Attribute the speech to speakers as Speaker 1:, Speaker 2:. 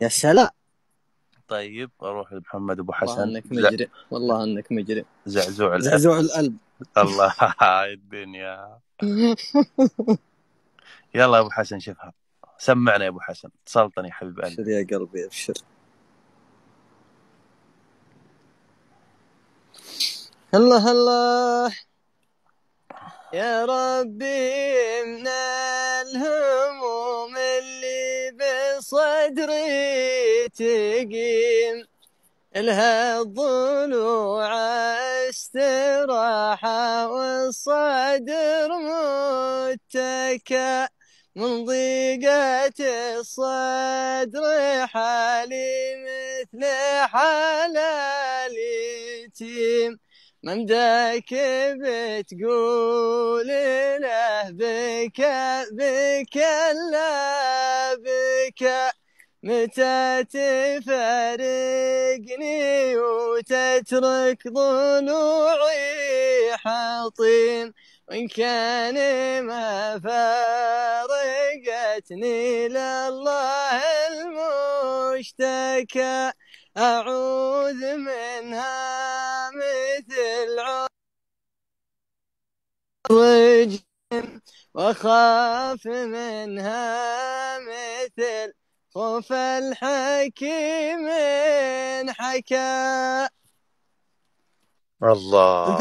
Speaker 1: يا سلام
Speaker 2: طيب اروح لمحمد ابو حسن والله انك مجرم ز... والله انك مجرم زعزوع القلب زعزوع القلب الله هاي الدنيا يلا يا ابو حسن شوفها سمعنا يا ابو حسن تسلطن يا حبيب قلبي ابشر يا قلبي ابشر
Speaker 1: الله الله يا ربي من الهموم صدري تقيم لها الضلوع استراحة والصدر متكأ من ضيقة الصدر حالي مثل حال اليتيم ممدك بتقول له بك بك لا بك لك متى تفارقني وتترك ضلوعي حاطين وإن كان ما فارقتني لله المشتكى أعوذ منها مثل عرج وأخاف منها مثل طف الحكيم حكى الله